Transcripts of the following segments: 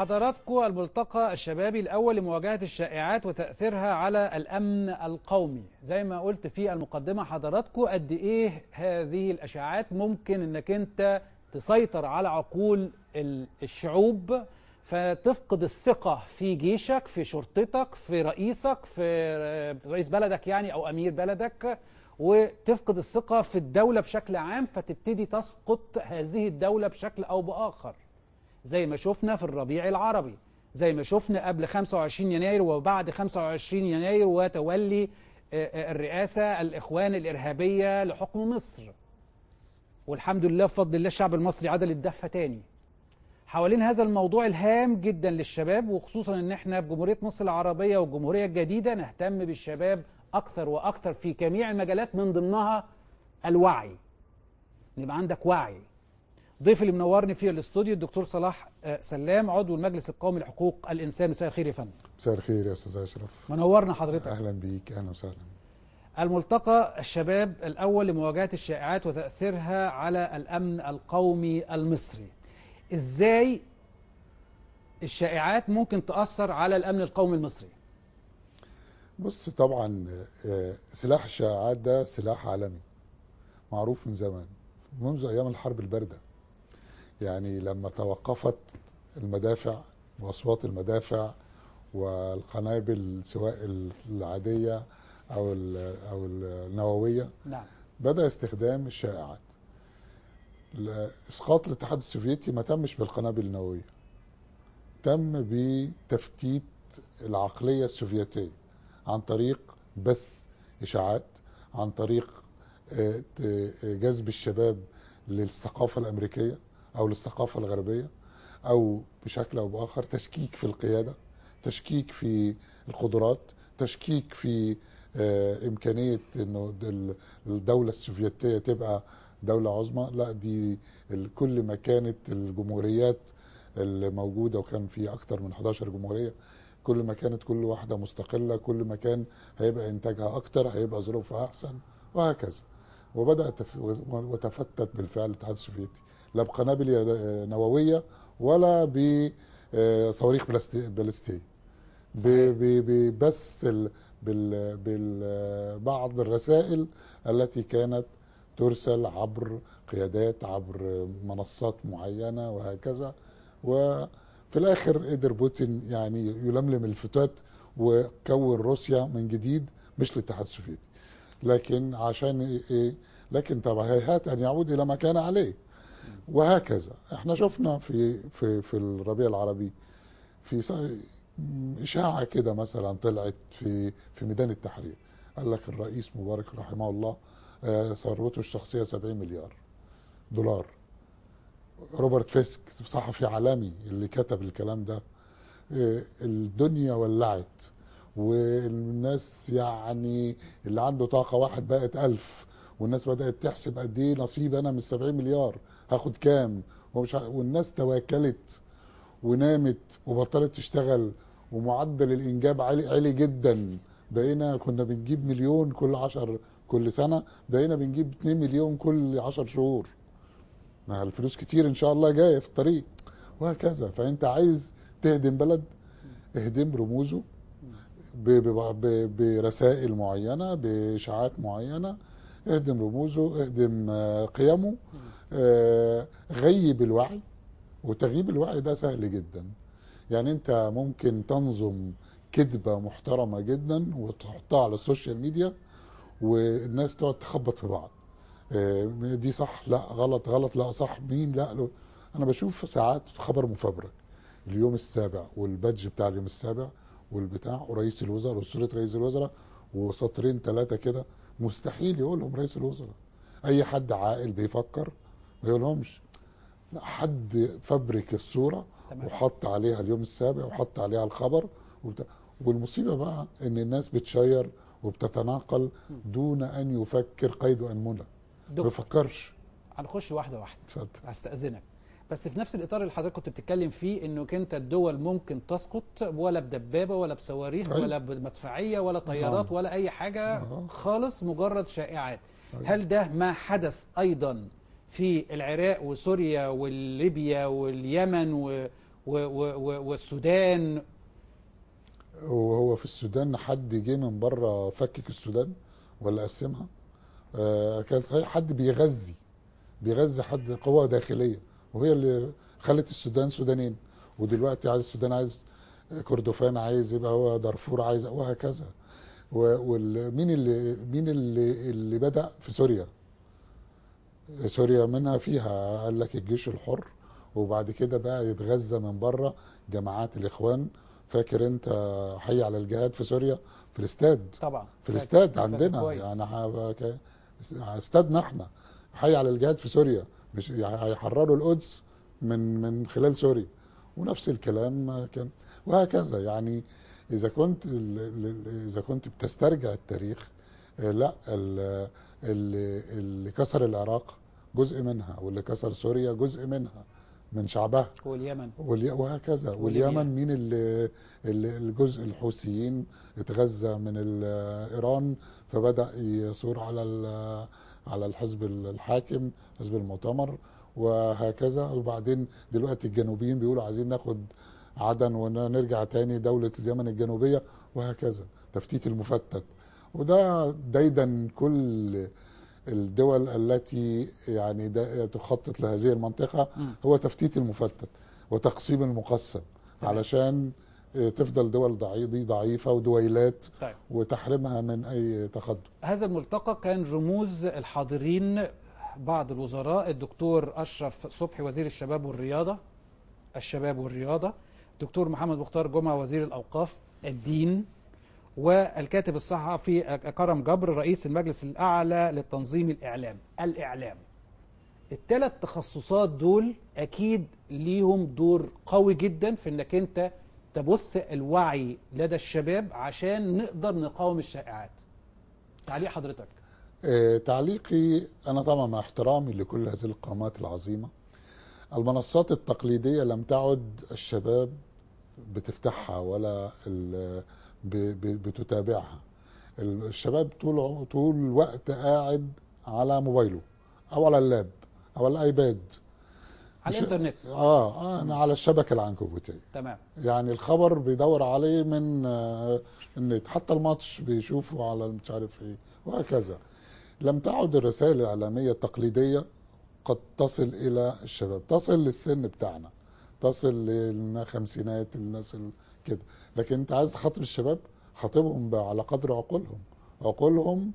حضراتكم الملتقى الشبابي الأول لمواجهة الشائعات وتأثيرها على الأمن القومي زي ما قلت في المقدمة حضراتكم قد إيه هذه الأشاعات ممكن أنك أنت تسيطر على عقول الشعوب فتفقد الثقة في جيشك في شرطتك في رئيسك في رئيس بلدك يعني أو أمير بلدك وتفقد الثقة في الدولة بشكل عام فتبتدي تسقط هذه الدولة بشكل أو بآخر زي ما شفنا في الربيع العربي زي ما شفنا قبل 25 يناير وبعد 25 يناير وتولي آه، آه، الرئاسة الإخوان الإرهابية لحكم مصر والحمد لله بفضل الله الشعب المصري عدل الدفة تاني حوالين هذا الموضوع الهام جدا للشباب وخصوصا ان احنا في جمهورية مصر العربية والجمهورية الجديدة نهتم بالشباب اكثر واكثر في جميع المجالات من ضمنها الوعي يبقى عندك وعي ضيف اللي منورني في الاستوديو الدكتور صلاح آه، سلام عضو المجلس القومي لحقوق الانسان مساء الخير يا فندم مساء الخير يا استاذ اشرف منورنا حضرتك اهلا بيك اهلا وسهلا الملتقى الشباب الاول لمواجهه الشائعات وتاثيرها على الامن القومي المصري ازاي الشائعات ممكن تاثر على الامن القومي المصري بص طبعا آه، سلاح الشائعات ده سلاح عالمي معروف من زمان منذ ايام الحرب البارده يعني لما توقفت المدافع واصوات المدافع والقنابل سواء العاديه او او النوويه نعم. بدا استخدام الشائعات اسقاط الاتحاد السوفيتي ما تمش بالقنابل النوويه تم بتفتيت العقليه السوفيتيه عن طريق بث اشاعات عن طريق آه، آه، جذب الشباب للثقافه الامريكيه او للثقافه الغربيه او بشكل او باخر تشكيك في القياده تشكيك في القدرات تشكيك في آه، امكانيه انه الدوله السوفيتيه تبقى دوله عظمى لا دي كل ما كانت الجمهوريات اللي موجوده وكان في اكثر من 11 جمهوريه كل ما كانت كل واحده مستقله كل ما كان هيبقى انتاجها اكتر هيبقى ظروفها احسن وهكذا وبدات وتفتت بالفعل الاتحاد السوفيتي لا بقنابل نوويه ولا بصواريخ بلاستيك بس بعض الرسائل التي كانت ترسل عبر قيادات عبر منصات معينه وهكذا وفي الاخر قدر بوتين يعني يلملم الفتات وكون روسيا من جديد مش للاتحاد السوفيتي لكن عشان ايه لكن طب هيهات ان يعود الى ما كان عليه وهكذا احنا شفنا في في في الربيع العربي في اشاعه كده مثلا طلعت في في ميدان التحرير قال لك الرئيس مبارك رحمه الله آه، ثروته الشخصيه 70 مليار دولار روبرت فيسك صحفي عالمي اللي كتب الكلام ده آه، الدنيا ولعت والناس يعني اللي عنده طاقه واحد بقت ألف والناس بدات تحسب قد ايه نصيب انا من 70 مليار هاخد كام ومش والناس تواكلت ونامت وبطلت تشتغل ومعدل الانجاب عالي عالي جدا بقينا كنا بنجيب مليون كل 10 كل سنه بقينا بنجيب 2 مليون كل 10 شهور مع الفلوس كتير ان شاء الله جايه في الطريق وهكذا فانت عايز تهدم بلد اهدم رموزه برسائل معينه باشاعات معينه اهدم رموزه اهدم آه، قيمه آه، غيب الوعي وتغييب الوعي ده سهل جدا يعني انت ممكن تنظم كذبه محترمه جدا وتحطها على السوشيال ميديا والناس تقعد تخبط في بعض آه، دي صح لا غلط غلط لا صح مين لا له. انا بشوف ساعات خبر مفبرك اليوم السابع والبادج بتاع اليوم السابع والبتاع ورئيس الوزراء وصوره رئيس الوزراء وسطرين ثلاثه كده مستحيل يقولهم رئيس الوزراء اي حد عاقل بيفكر ما يقولهمش حد فبرك الصوره تمام. وحط عليها اليوم السابع وحط عليها الخبر وبت... والمصيبه بقى ان الناس بتشير وبتتناقل دون ان يفكر قيد انمله ما بيفكرش هنخش واحده واحده اتفضل استاذنك بس في نفس الاطار اللي حضرتك كنت بتتكلم فيه انك انت الدول ممكن تسقط ولا بدبابه ولا بصواريخ ولا بمدفعيه ولا طيارات نعم. ولا اي حاجه نعم. خالص مجرد شائعات طيب. هل ده ما حدث ايضا في العراق وسوريا وليبيا واليمن و و و والسودان وهو في السودان حد جه من بره فكك السودان ولا قسمها آه كان صحيح حد بيغذي بيغذي حد قوة داخلية وهي اللي خلت السودان سودانين ودلوقتي عايز السودان عايز كردفان عايز يبقى هو دارفور عايز وهكذا ومين اللي مين اللي اللي بدا في سوريا سوريا منها فيها قال لك الجيش الحر وبعد كده بقى يتغذى من بره جماعات الاخوان فاكر انت حي على الجهاد في سوريا في الاستاد طبعا في الاستاد عندنا يعني استادنا احنا حي على الجهاد في سوريا مش يعني هيحرروا القدس من من خلال سوريا ونفس الكلام كان وهكذا يعني اذا كنت اذا كنت بتسترجع التاريخ آه، لا اللي كسر العراق جزء منها واللي كسر سوريا جزء منها من شعبها واليمن والي... وهكذا واليمن مين اللي الجزء الحوثيين اتغذى من آه، ايران فبدا يثور على على الحزب الحاكم حزب المؤتمر وهكذا وبعدين دلوقتي الجنوبيين بيقولوا عايزين ناخد عدن ونرجع تاني دولة اليمن الجنوبية وهكذا تفتيت المفتت وده دايدا كل الدول التي يعني تخطط لهذه المنطقة هو تفتيت المفتت وتقسيم المقسم علشان إيه، تفضل دول ضعيفه ضعيفه ودويلات طيب. وتحرمها من اي تقدم. هذا الملتقى كان رموز الحاضرين بعض الوزراء الدكتور اشرف صبحي وزير الشباب والرياضه الشباب والرياضه الدكتور محمد مختار جمعه وزير الاوقاف الدين والكاتب الصحفي كرم جبر رئيس المجلس الاعلى للتنظيم الاعلام الاعلام الثلاث تخصصات دول اكيد ليهم دور قوي جدا في انك انت تبث الوعي لدى الشباب عشان نقدر نقاوم الشائعات تعليق حضرتك إيه تعليقي أنا طبعا مع احترامي لكل هذه القامات العظيمة المنصات التقليدية لم تعد الشباب بتفتحها ولا بتتابعها الشباب طول طول الوقت قاعد على موبايله او على اللاب او على الايباد على الانترنت آه،, اه انا على الشبكه العنكبوتيه تمام يعني الخبر بيدور عليه من آه النت حتى الماتش بيشوفه على مش عارف ايه وهكذا لم تعد الرسائل الاعلاميه التقليديه قد تصل الى الشباب تصل للسن بتاعنا تصل للخمسينات الناس كده لكن انت عايز تخاطب الشباب خاطبهم على قدر عقولهم عقولهم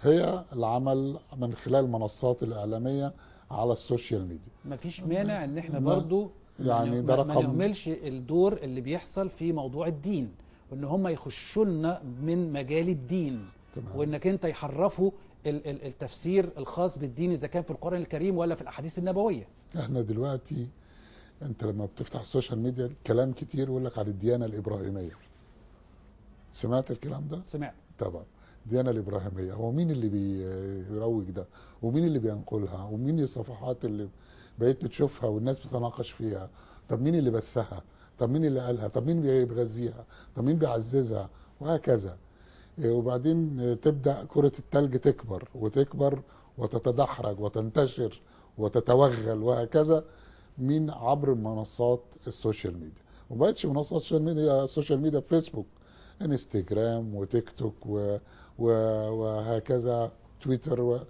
هي العمل من خلال المنصات الاعلاميه على السوشيال ميديا مفيش مانع ان احنا برضو يعني ده رقم ما نعملش الدور اللي بيحصل في موضوع الدين وان هم يخشوا لنا من مجال الدين تمام. وانك انت يحرفوا التفسير الخاص بالدين اذا كان في القران الكريم ولا في الاحاديث النبويه احنا دلوقتي انت لما بتفتح السوشيال ميديا كلام كتير يقول لك على الديانه الابراهيميه سمعت الكلام ده سمعت طبعا الديانه الابراهيميه هو مين اللي بيروج ده ومين اللي بينقلها ومين الصفحات اللي بقيت بتشوفها والناس بتتناقش فيها طب مين اللي بثها طب مين اللي قالها طب مين بيغذيها طب مين بيعززها وهكذا إيه، وبعدين تبدا كره التلج تكبر وتكبر وتتدحرج وتنتشر وتتوغل وهكذا من عبر منصات السوشيال ميديا وما بقتش منصات السوشيال ميديا السوشيال ميديا فيسبوك انستجرام وتيك توك و... و... وهكذا تويتر و...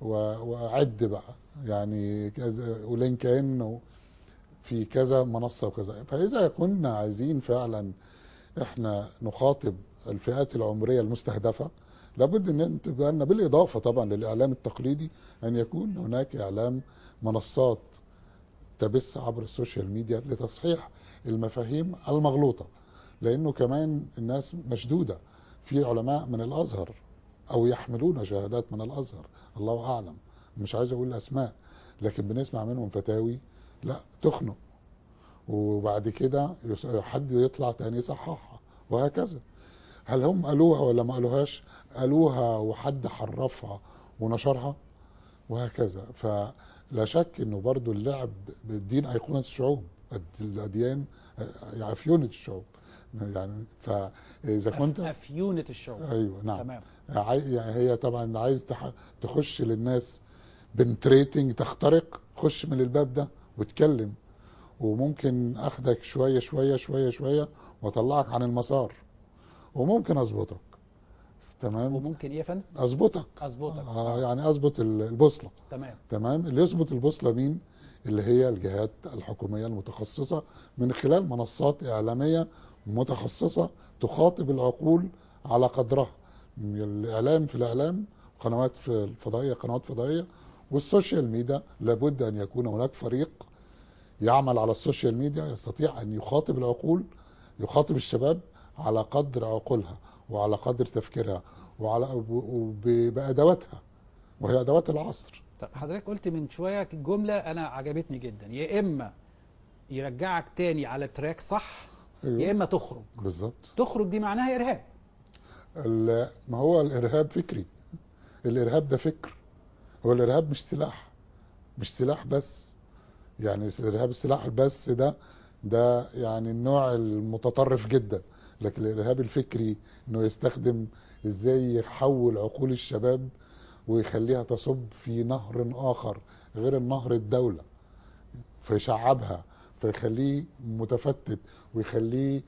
و... وعد بقى يعني كذا ولينكدين في كذا منصه وكذا فاذا كنا عايزين فعلا احنا نخاطب الفئات العمريه المستهدفه لابد ان تبقى لنا بالاضافه طبعا للاعلام التقليدي ان يكون هناك اعلام منصات تبث عبر السوشيال ميديا لتصحيح المفاهيم المغلوطه لانه كمان الناس مشدوده في علماء من الازهر او يحملون شهادات من الازهر الله اعلم مش عايز اقول اسماء لكن بنسمع منهم فتاوي لا تخنق وبعد كده حد يطلع تاني يصححها وهكذا هل هم قالوها ولا ما قالوهاش قالوها وحد حرفها ونشرها وهكذا فلا شك انه برضو اللعب بالدين ايقونه الشعوب الاديان آه، عفيونه الشعوب يعني فاذا كنت افيونه الشغل ايوه نعم تمام يعني هي طبعا عايز تخش للناس بنتريتنج تخترق خش من الباب ده واتكلم وممكن اخدك شويه شويه شويه شويه واطلعك عن المسار وممكن اظبطك تمام وممكن ايه يا فندم اظبطك اظبطك آه, آه. يعني اظبط البوصله تمام تمام اللي يظبط البوصله مين اللي هي الجهات الحكوميه المتخصصه من خلال منصات اعلاميه متخصصه تخاطب العقول على قدرها الاعلام في الاعلام قنوات في الفضائيه قنوات فضائيه والسوشيال ميديا لابد ان يكون هناك فريق يعمل على السوشيال ميديا يستطيع ان يخاطب العقول يخاطب الشباب على قدر عقولها وعلى قدر تفكيرها وعلى بادواتها وهي ادوات العصر طب حضرتك قلت من شويه جمله انا عجبتني جدا يا اما يرجعك تاني على تراك صح أيوة. يا اما تخرج بالظبط تخرج دي معناها ارهاب ما هو الارهاب فكري الارهاب ده فكر هو الارهاب مش سلاح مش سلاح بس يعني الارهاب السلاح بس ده ده يعني النوع المتطرف جدا لكن الارهاب الفكري انه يستخدم ازاي يحول عقول الشباب ويخليها تصب في نهر اخر غير النهر الدوله فيشعبها فيخليه متفتت ويخليه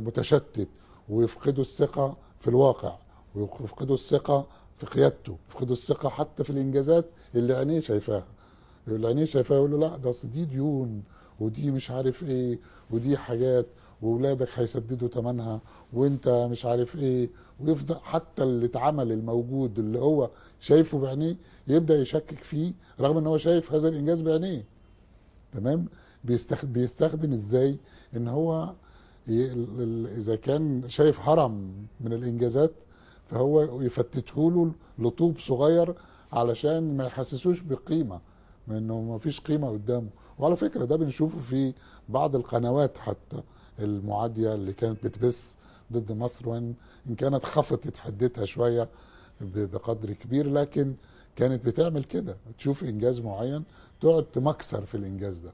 متشتت ويفقدوا الثقة في الواقع ويفقدوا الثقة في قيادته يفقدوا الثقة حتى في الإنجازات اللي عينيه شايفاها اللي عينيه شايفاها يقول له لا ده أصل دي ديون ودي مش عارف إيه ودي حاجات وولادك هيسددوا ثمنها وانت مش عارف ايه ويفضل حتى اللي اتعمل الموجود اللي هو شايفه بعينيه يبدا يشكك فيه رغم ان هو شايف هذا الانجاز بعينيه تمام بيستخدم ازاي ان هو اذا كان شايف هرم من الانجازات فهو يفتته له لطوب صغير علشان ما يحسسوش بقيمه انه ما فيش قيمه قدامه وعلى فكره ده بنشوفه في بعض القنوات حتى المعاديه اللي كانت بتبث ضد مصر وان ان كانت خفضت حدتها شويه بقدر كبير لكن كانت بتعمل كده تشوف انجاز معين تقعد تمكسر في الانجاز ده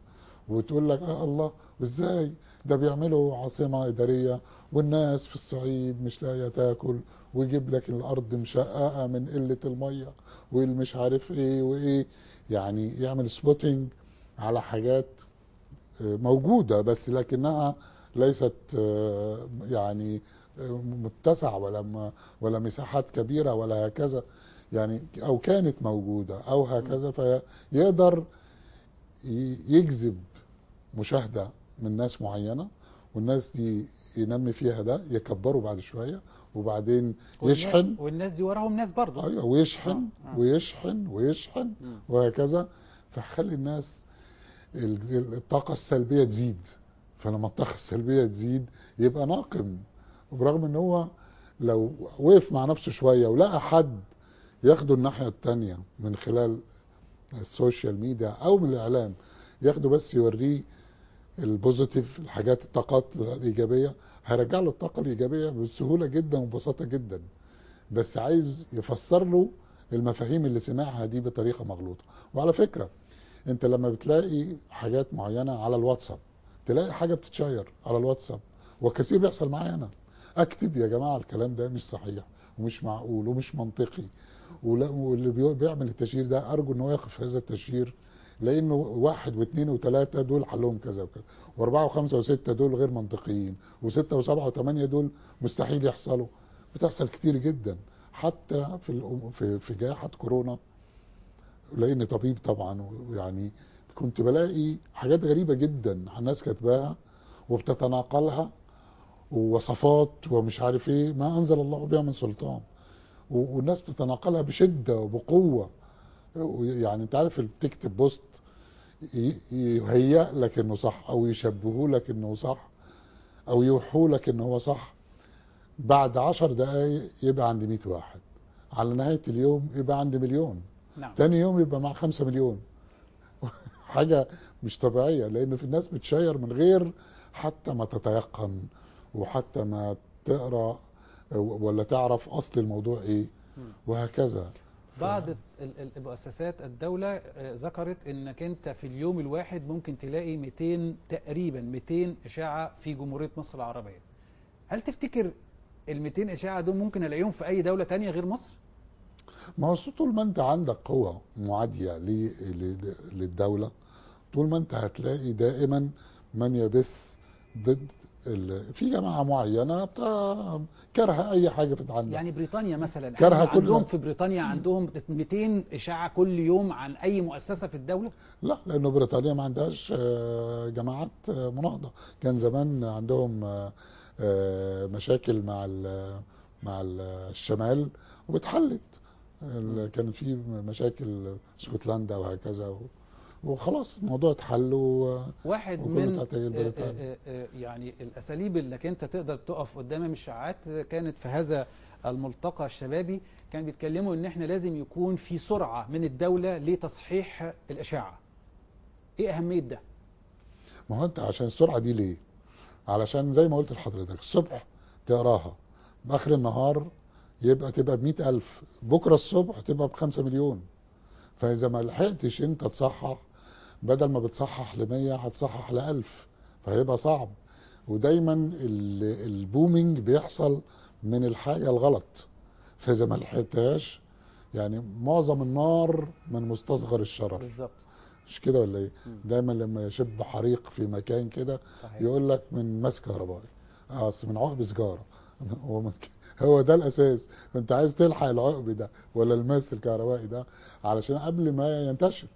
وتقول لك اه الله وازاي ده بيعملوا عاصمه اداريه والناس في الصعيد مش لاقيه تاكل ويجيب لك الارض مشققه من قله الميه والمش عارف ايه وايه يعني يعمل سبوتنج على حاجات آه، موجوده بس لكنها ليست آه، يعني آه، متسع ولا ولا مساحات كبيره ولا هكذا يعني او كانت موجوده او هكذا فيقدر يجذب مشاهده من ناس معينه والناس دي ينمي فيها ده يكبره بعد شويه وبعدين يشحن والناس دي وراهم ناس برضه ايوه ويشحن آه. آه. ويشحن ويشحن آه. وهكذا فخلي الناس الطاقه السلبيه تزيد فلما الطاقه السلبيه تزيد يبقى ناقم وبرغم ان هو لو وقف مع نفسه شويه ولقى حد ياخده الناحيه الثانيه من خلال السوشيال ميديا او من الاعلام ياخده بس يوريه البوزيتيف الحاجات الطاقات الايجابيه هيرجع له الطاقه الايجابيه بسهوله جدا وببساطه جدا بس عايز يفسر له المفاهيم اللي سمعها دي بطريقه مغلوطه وعلى فكره انت لما بتلاقي حاجات معينه على الواتساب تلاقي حاجه بتتشير على الواتساب وكثير بيحصل معايا انا اكتب يا جماعه الكلام ده مش صحيح ومش معقول ومش منطقي واللي بيعمل التشهير ده ارجو ان هو يقف هذا التشهير لانه واحد واثنين وثلاثه دول حلهم كذا وكذا واربعه وخمسه وسته دول غير منطقيين وسته وسبعه وثمانيه دول مستحيل يحصلوا بتحصل كتير جدا حتى في في في جائحه كورونا لاني طبيب طبعا ويعني كنت بلاقي حاجات غريبه جدا الناس كاتباها وبتتناقلها ووصفات ومش عارف ايه ما انزل الله بها من سلطان والناس بتتناقلها بشده وبقوه يعني انت عارف تكتب بوست يهيئ لك انه صح او يشبهه لك انه صح او يوحوا لك انه هو صح بعد عشر دقايق يبقى عند 100 واحد على نهايه اليوم يبقى عند مليون نعم. تاني يوم يبقى مع 5 مليون حاجه مش طبيعيه لان في الناس بتشير من غير حتى ما تتيقن وحتى ما تقرا ولا تعرف اصل الموضوع ايه وهكذا بعض المؤسسات الدولة آه، ذكرت انك انت في اليوم الواحد ممكن تلاقي 200 تقريبا 200 اشاعة في جمهورية مصر العربية هل تفتكر ال 200 اشاعة دول ممكن الاقيهم في اي دولة تانية غير مصر؟ ما هو طول ما انت عندك قوة معادية للدولة طول ما انت هتلاقي دائما من يبث ضد في جماعه معينه كارهه اي حاجه بتتعمل يعني بريطانيا مثلا كارهه كل عندهم في بريطانيا عندهم 200 اشاعه كل يوم عن اي مؤسسه في الدوله لا لانه بريطانيا ما عندهاش آه، جماعات آه، مناهضه كان زمان عندهم آه، مشاكل مع مع الشمال واتحلت كان في مشاكل اسكتلندا وهكذا وخلاص الموضوع اتحل و... واحد من آه، آه، آه، يعني الاساليب اللي انت تقدر تقف قدام المشاعات كانت في هذا الملتقى الشبابي كان بيتكلموا ان احنا لازم يكون في سرعه من الدوله لتصحيح الاشاعه ايه اهميه ده ما هو انت عشان السرعه دي ليه علشان زي ما قلت لحضرتك الصبح تقراها باخر النهار يبقى تبقى ب ألف بكرة الصبح تبقى 5 مليون فإذا ما لحقتش أنت تصحح بدل ما بتصحح ل 100 هتصحح ل 1000 فهيبقى صعب ودايما البومينج بيحصل من الحاجه الغلط فاذا ما لحقتهاش يعني معظم النار من مستصغر الشرر بالظبط مش كده ولا ايه؟ دايما لما يشب حريق في مكان كده يقول لك من ماس كهربائي آه، اصل من عقب سجاره هو ده الاساس فانت عايز تلحق العقب ده ولا الماس الكهربائي ده علشان قبل ما ينتشر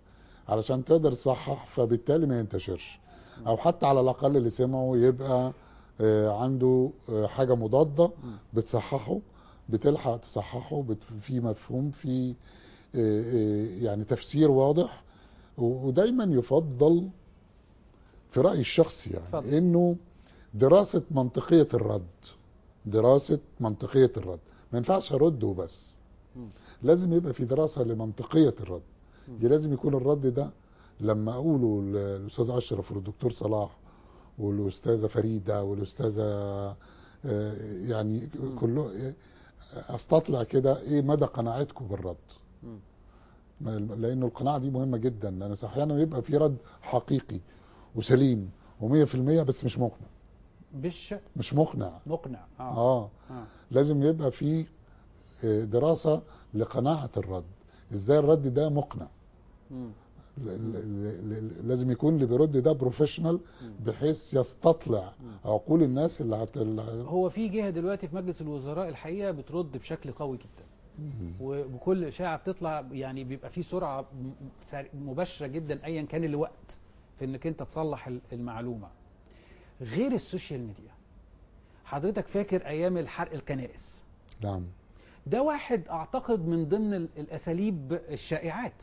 علشان تقدر تصحح فبالتالي ما ينتشرش او حتى على الاقل اللي سمعه يبقى آه، عنده آه، حاجه مضاده بتصححه بتلحق تصححه في مفهوم في آه، يعني تفسير واضح ودايما يفضل في رايي الشخصي يعني انه دراسه منطقيه الرد دراسه منطقيه الرد ما ينفعش ارد وبس لازم يبقى في دراسه لمنطقيه الرد دي لازم يكون الرد ده لما اقوله للاستاذ اشرف والدكتور صلاح والاستاذه فريده والاستاذه آه، يعني كله آه، استطلع كده ايه مدى قناعتكم بالرد لانه القناعه دي مهمه جدا لان احيانا يبقى في رد حقيقي وسليم و100% بس مش مقنع مش مش مقنع مقنع اه, آه. آه. لازم يبقى في آه، دراسه لقناعه الرد ازاي الرد ده مقنع لازم يكون اللي بيرد ده بروفيشنال بحيث يستطلع عقول الناس اللي هت... هو في جهه دلوقتي في مجلس الوزراء الحقيقه بترد بشكل قوي جدا وبكل اشاعه بتطلع يعني بيبقى في سرعه مباشره جدا ايا كان الوقت في انك انت تصلح المعلومه غير السوشيال ميديا حضرتك فاكر ايام الحرق الكنائس نعم ده واحد اعتقد من ضمن الاساليب الشائعات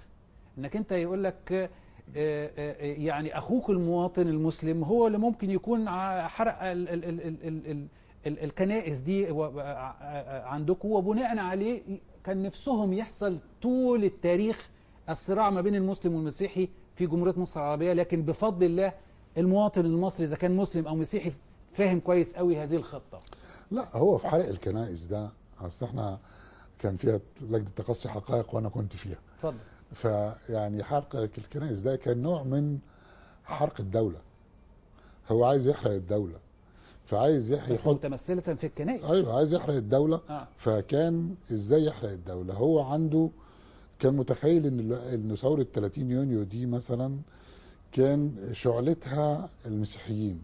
انك انت يقول لك آه، آه، آه، يعني اخوك المواطن المسلم هو اللي ممكن يكون حرق ال ال ال ال ال ال الكنائس دي عندكم وبناء عليه كان نفسهم يحصل طول التاريخ الصراع ما بين المسلم والمسيحي في جمهورية مصر العربية لكن بفضل الله المواطن المصري إذا كان مسلم أو مسيحي فاهم كويس قوي هذه الخطة لا هو في حرق الكنائس ده أصل احنا كان فيها لجنة تقصي حقائق وأنا كنت فيها اتفضل فيعني حرق الكنائس ده كان نوع من حرق الدوله هو عايز يحرق الدوله فعايز يحرق بس متمثله في الكنائس ايوه عايز يحرق الدوله آه. فكان ازاي يحرق الدوله هو عنده كان متخيل ان ان ثوره 30 يونيو دي مثلا كان شعلتها المسيحيين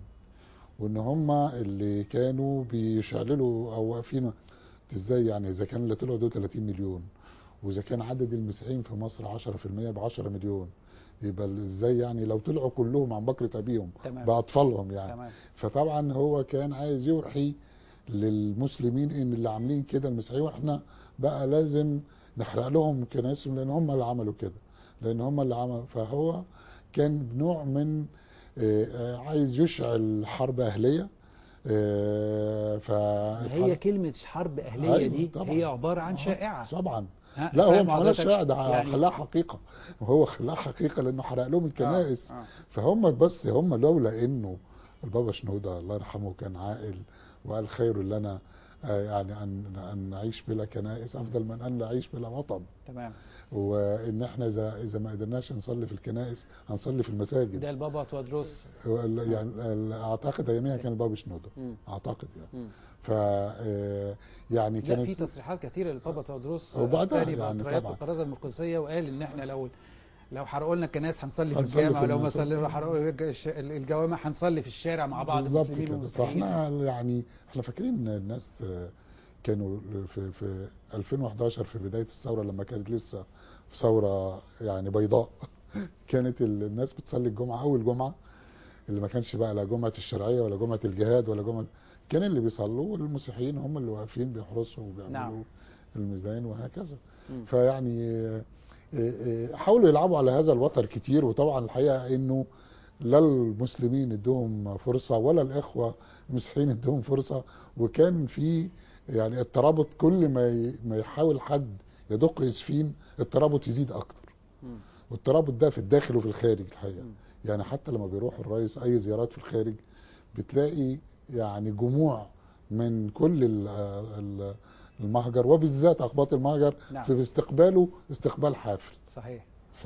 وان هم اللي كانوا بيشعللوا او واقفين ازاي يعني اذا كان اللي طلعوا دول 30 مليون واذا كان عدد المسيحيين في مصر 10% ب 10 مليون يبقى ازاي يعني لو طلعوا كلهم عن بكره ابيهم باطفالهم يعني تمام. فطبعا هو كان عايز يوحي للمسلمين ان اللي عاملين كده المسيحيين واحنا بقى لازم نحرق لهم كنايسهم لان هم اللي عملوا كده لان هم اللي عملوا فهو كان نوع من آه، آه، عايز يشعل حرب اهليه آه، ف هي كلمه حرب اهليه أيوة دي طبعًا. هي عباره عن شائعه طبعا لا هو ما عملش ده يعني خلاها حقيقه وهو خلاها حقيقه لانه حرق لهم الكنائس آه. آه. فهم بس هم لولا انه البابا شنوده الله يرحمه كان عاقل وقال خير لنا آه، يعني ان ان نعيش بلا كنائس افضل من ان نعيش بلا وطن تمام وان احنا اذا اذا ما قدرناش نصلي في الكنائس هنصلي في المساجد ده البابا تودروس يعني اعتقد اياميها كان البابا شنودة اعتقد يعني ف آه، يعني كانت في تصريحات كثيره للبابا تودروس وبعدها يعني طبعا القرارات المقدسيه وقال ان احنا لو لو حرقوا لنا الكنائس هنصلي في الجامع ولو ما صلينا حرقوا الجوامع هنصلي في الشارع مع بعض بالظبط كده فاحنا يعني احنا فاكرين الناس كانوا في في 2011 في بدايه الثوره لما كانت لسه في ثوره يعني بيضاء كانت الناس بتصلي الجمعه اول جمعه اللي ما كانش بقى لا جمعه الشرعيه ولا جمعه الجهاد ولا جمعه كان اللي بيصلوا والمسيحيين هم اللي واقفين بيحرسوا وبيعملوا نعم. الميزان وهكذا فيعني حاولوا يلعبوا على هذا الوتر كتير وطبعا الحقيقه انه لا المسلمين ادوهم فرصه ولا الاخوه المسيحيين ادوهم فرصه وكان في يعني الترابط كل ما ما يحاول حد يدق اسفين الترابط يزيد اكتر والترابط ده في الداخل وفي الخارج الحقيقه يعني حتى لما بيروح الرئيس اي زيارات في الخارج بتلاقي يعني جموع من كل ال المهجر وبالذات اخباط المهجر نعم. في استقباله استقبال حافل صحيح ف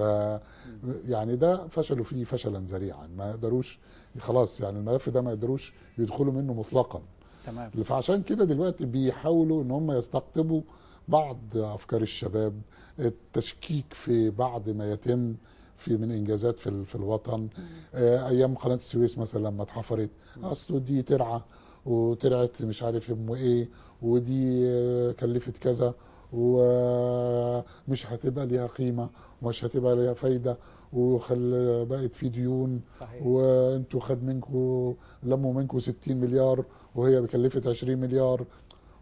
يعني ده فشلوا فيه فشلا ذريعا ما يقدروش خلاص يعني الملف ده ما يقدروش يدخلوا منه مطلقا تمام فعشان كده دلوقتي بيحاولوا ان هم يستقطبوا بعض افكار الشباب التشكيك في بعض ما يتم في من انجازات في, في الوطن آه، ايام قناه السويس مثلا لما اتحفرت اصله دي ترعه وطلعت مش عارف امه ايه ودي كلفت كذا ومش هتبقى ليها قيمه ومش هتبقى ليها فايده وخل بقت في ديون صحيح. وانتوا خد منكم لموا منكم 60 مليار وهي بكلفت 20 مليار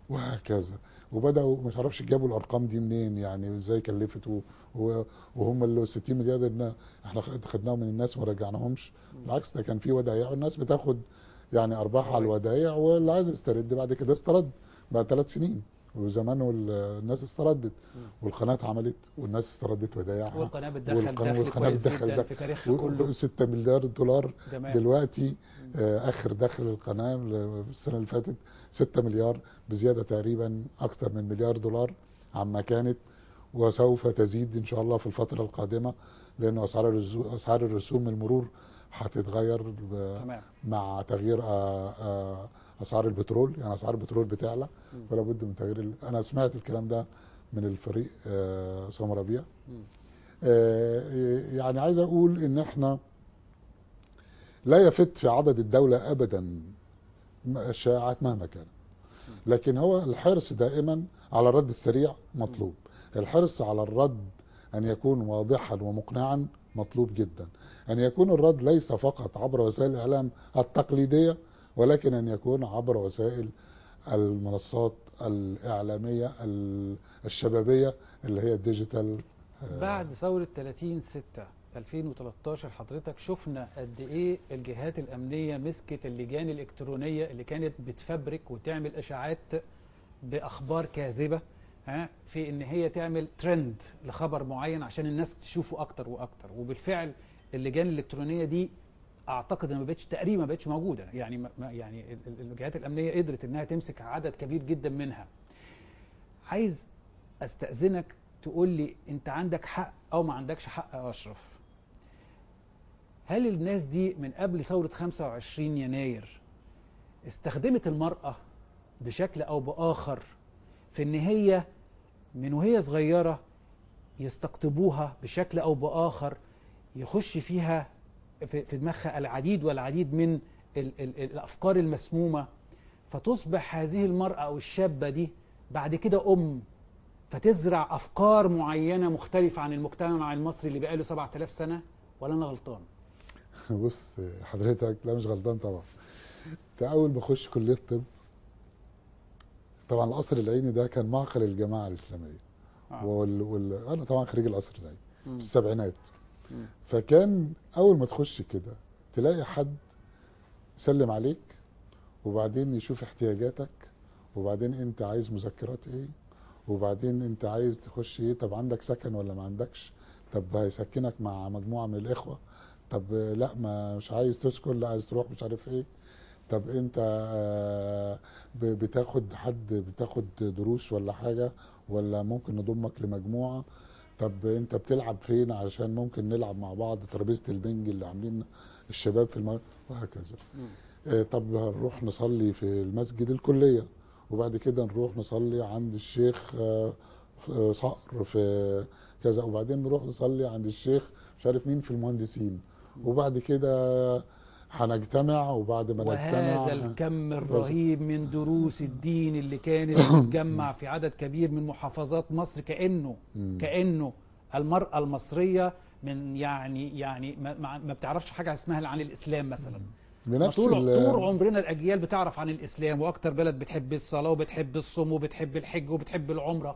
وهكذا وبداوا ما تعرفش جابوا الارقام دي منين يعني ازاي كلفت وهم ال 60 مليار احنا خدناهم من الناس وما رجعناهمش بالعكس ده كان في ودائع الناس بتاخد يعني ارباح على الودايع واللي عايز يسترد بعد كده استرد بعد ثلاث سنين وزمانه الناس استردت والقناه اتعملت والناس استردت ودايعها والقناه بتدخل دخل دخل بتدخل دخل في تاريخها كله 6 مليار دولار جميل. دلوقتي آه، اخر دخل القناه السنه اللي فاتت 6 مليار بزياده تقريبا اكثر من مليار دولار عما كانت وسوف تزيد ان شاء الله في الفتره القادمه لان اسعار اسعار الرسوم المرور هتتغير مع تغيير اسعار البترول يعني اسعار البترول بتعلى فلا بد من تغيير انا سمعت الكلام ده من الفريق اسامه ربيع يعني عايز اقول ان احنا لا يفت في عدد الدوله ابدا الشائعات مهما كانت لكن هو الحرص دائما على الرد السريع مطلوب الحرص على الرد أن يكون واضحا ومقنعا مطلوب جدا أن يكون الرد ليس فقط عبر وسائل الإعلام التقليدية ولكن أن يكون عبر وسائل المنصات الإعلامية الشبابية اللي هي الديجيتال بعد ثورة 30 6 2013 حضرتك شفنا قد ايه الجهات الامنيه مسكت اللجان الالكترونيه اللي كانت بتفبرك وتعمل اشاعات باخبار كاذبه ها في ان هي تعمل ترند لخبر معين عشان الناس تشوفه اكتر واكتر وبالفعل اللجان الالكترونيه دي اعتقد ان ما بقتش تقريبا ما بقتش موجوده يعني ما يعني الجهات الامنيه قدرت انها تمسك عدد كبير جدا منها عايز استاذنك تقول لي انت عندك حق او ما عندكش حق يا اشرف هل الناس دي من قبل ثوره 25 يناير استخدمت المراه بشكل او باخر في ان هي من وهي صغيرة يستقطبوها بشكل أو بآخر يخش فيها في دماغها العديد والعديد من الأفكار المسمومة فتصبح هذه المرأة أو الشابة دي بعد كده أم فتزرع أفكار معينة مختلفة عن المجتمع المصري اللي بقاله 7000 سنة ولا أنا غلطان؟ بص حضرتك لا مش غلطان طبعا أنت أول ما أخش كلية الطب طبعا القصر العيني ده كان معقل الجماعه الاسلاميه آه. وال... وال... انا طبعا خريج القصر العيني مم. في السبعينات مم. فكان اول ما تخش كده تلاقي حد يسلم عليك وبعدين يشوف احتياجاتك وبعدين انت عايز مذكرات ايه وبعدين انت عايز تخش ايه طب عندك سكن ولا ما عندكش طب هيسكنك مع مجموعه من الاخوه طب لا ما مش عايز تسكن لا عايز تروح مش عارف ايه طب انت آه، بتاخد حد بتاخد دروس ولا حاجه ولا ممكن نضمك لمجموعه طب انت بتلعب فين علشان ممكن نلعب مع بعض ترابيزه البنج اللي عاملين الشباب في المغرب وهكذا آه، طب هنروح نصلي في المسجد الكليه وبعد كده نروح نصلي عند الشيخ آه، صقر في كذا وبعدين نروح نصلي عند الشيخ مش عارف مين في المهندسين وبعد كده هنجتمع وبعد ما نجتمع وهذا الكم الرهيب من دروس الدين اللي كانت بتتجمع في عدد كبير من محافظات مصر كأنه كأنه المرأة المصرية من يعني يعني ما, ما بتعرفش حاجة اسمها عن الإسلام مثلا بنفس طول, طول عمرنا الأجيال بتعرف عن الإسلام وأكتر بلد بتحب الصلاة وبتحب الصوم وبتحب الحج وبتحب العمرة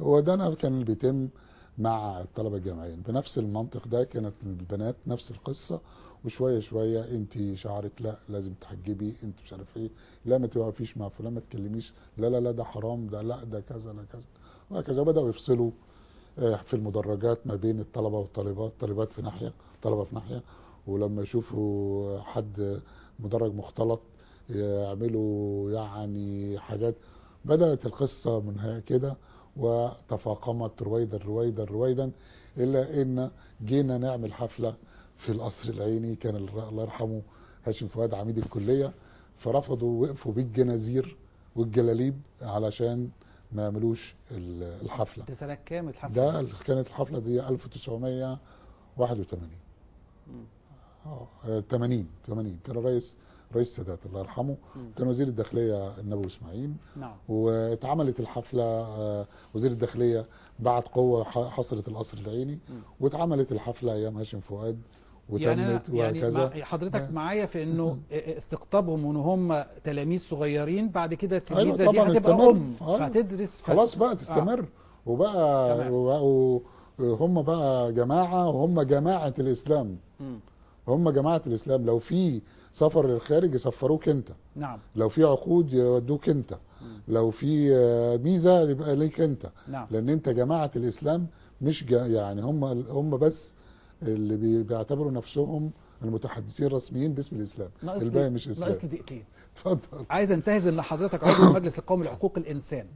هو ده أنا كان بيتم مع الطلبه الجامعيين بنفس المنطق ده كانت البنات نفس القصه وشويه شويه انت شعرك لا لازم تحجبي انت مش عارف ايه لا ما توقفيش مع فلان ما تكلميش لا لا لا ده حرام ده لا ده كذا لا كذا وهكذا بداوا يفصلوا آه، في المدرجات ما بين الطلبه والطالبات طالبات في ناحيه طلبه في ناحيه ولما يشوفوا حد مدرج مختلط يعملوا يعني حاجات بدات القصه من كده وتفاقمت رويدا رويدا رويدا إلا إن جينا نعمل حفلة في القصر العيني كان الله يرحمه هاشم فؤاد عميد الكلية فرفضوا وقفوا بالجنازير والجلاليب علشان ما يعملوش الحفله دي سنه كام الحفله؟ ده كانت الحفله دي 1981 اه 80 80 كان الرئيس رئيس السادات الله يرحمه كان وزير الداخليه النبوي اسماعيل نعم واتعملت الحفله آه، وزير الداخليه بعت قوه حصرت القصر العيني واتعملت الحفله ايام هاشم فؤاد يعني وتمت يعني وهكذا يعني حضرتك آه. معايا في انه استقطابهم وان هم تلاميذ صغيرين بعد كده التلميذه أيوة دي هتبقى ام أيوة. فهتدرس خلاص بقى تستمر آه. وبقى وبقوا هم بقى جماعه وهم جماعه الاسلام م. هم جماعه الاسلام لو في سفر للخارج يسفروك انت نعم لو في عقود يودوك انت لو في آه، ميزه يبقى ليك انت نعم. لان انت جماعه الاسلام مش جا يعني هم هم بس اللي بيعتبروا نفسهم المتحدثين الرسميين باسم الاسلام الباقي مش اسلام ناقص دقيقتين اتفضل عايز انتهز ان حضرتك عضو المجلس القومي لحقوق الانسان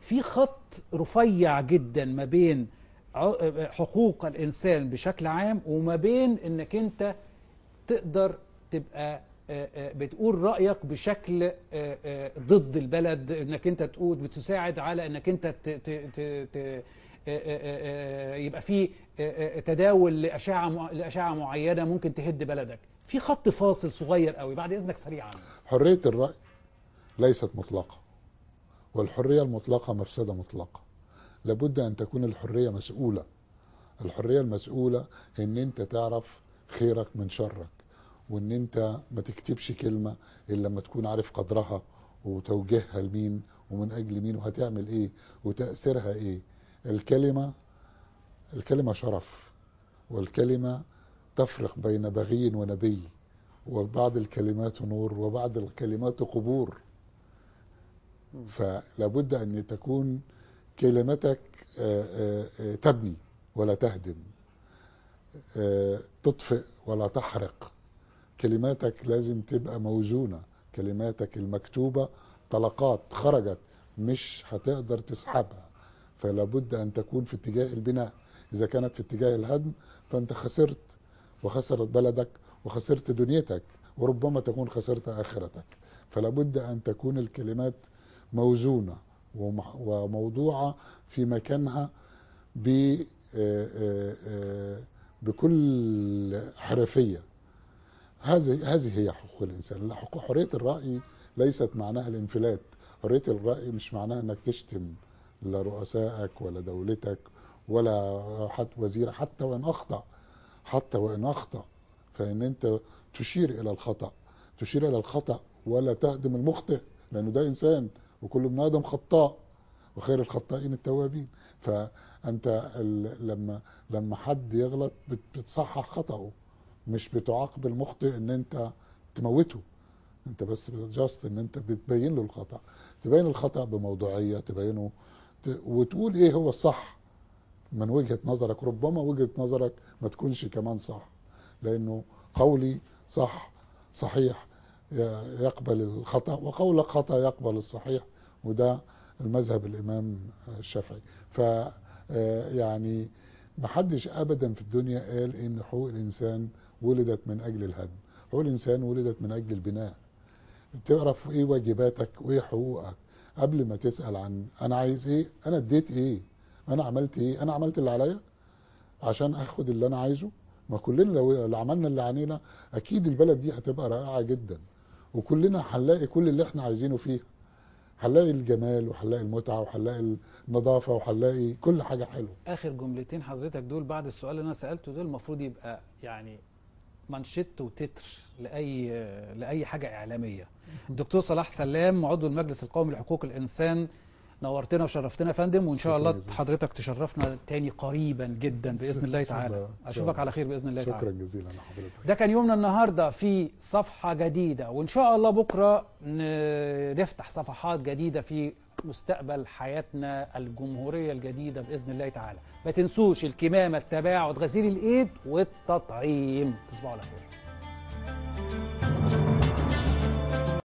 في خط رفيع جدا ما بين آه، حقوق الانسان بشكل عام وما بين انك انت تقدر تبقى آه، آه، بتقول رايك بشكل آه، ضد البلد انك انت تقول بتساعد على انك انت ت ت ت يبقى في تداول لاشعه لاشعه معينه ممكن تهد بلدك في خط فاصل صغير قوي بعد اذنك سريعا حريه الراي ليست مطلقه والحريه المطلقه مفسده مطلقه لابد ان تكون الحريه مسؤوله الحريه المسؤوله ان انت تعرف خيرك من شرك وان انت ما تكتبش كلمه الا لما تكون عارف قدرها وتوجيهها لمين ومن اجل مين وهتعمل ايه وتاثيرها ايه الكلمه الكلمه شرف والكلمه تفرق بين بغي ونبي وبعض الكلمات نور وبعض الكلمات قبور فلابد ان تكون كلمتك آه، آه، آه، تبني ولا تهدم تطفئ ولا تحرق كلماتك لازم تبقى موزونة كلماتك المكتوبة طلقات خرجت مش هتقدر تسحبها فلا بد أن تكون في اتجاه البناء إذا كانت في اتجاه الهدم فأنت خسرت وخسرت بلدك وخسرت دنيتك وربما تكون خسرت آخرتك فلا بد أن تكون الكلمات موزونة وموضوعة في مكانها ب بكل حرفيه هذه هذه هي حقوق الانسان حريه الراي ليست معناها الانفلات حريه الراي مش معناها انك تشتم لا رؤسائك ولا دولتك ولا حتى وزير حتى وان اخطا حتى وان اخطا فان انت تشير الى الخطا تشير الى الخطا ولا تهدم المخطئ لانه ده انسان وكل بني ادم خطاء وخير الخطائين التوابين فانت لما لما حد يغلط بتصحح خطأه مش بتعاقب المخطئ ان انت تموته انت بس جاست ان انت بتبين له الخطأ تبين الخطأ بموضوعية تبينه وتقول ايه هو الصح من وجهة نظرك ربما وجهة نظرك ما تكونش كمان صح لانه قولي صح صحيح يقبل الخطأ وقولك خطأ يقبل الصحيح وده المذهب الإمام الشافعي ف آه، يعني ما حدش أبدا في الدنيا قال إن حقوق الإنسان ولدت من أجل الهدم حقوق الإنسان ولدت من أجل البناء تعرف إيه واجباتك وإيه حقوقك قبل ما تسأل عن أنا عايز إيه أنا اديت إيه أنا عملت إيه أنا عملت اللي عليا عشان أخد اللي أنا عايزه ما كلنا لو عملنا اللي علينا أكيد البلد دي هتبقى رائعة جدا وكلنا هنلاقي كل اللي احنا عايزينه فيها هنلاقي الجمال وهنلاقي المتعه وهنلاقي النظافه وهنلاقي كل حاجه حلوه اخر جملتين حضرتك دول بعد السؤال اللي انا سالته دول المفروض يبقى يعني مانشيت وتتر لاي لاي حاجه اعلاميه الدكتور صلاح سلام عضو المجلس القومي لحقوق الانسان نورتنا وشرفتنا يا فندم وان شاء الله جزيلا. حضرتك تشرفنا تاني قريبا جدا باذن الله تعالى اشوفك على خير باذن الله تعالى شكرا جزيلا لحضرتك ده كان يومنا النهارده في صفحه جديده وان شاء الله بكره نفتح صفحات جديده في مستقبل حياتنا الجمهوريه الجديده باذن الله تعالى ما تنسوش الكمامه التباعد غسيل الايد والتطعيم تصبحوا على خير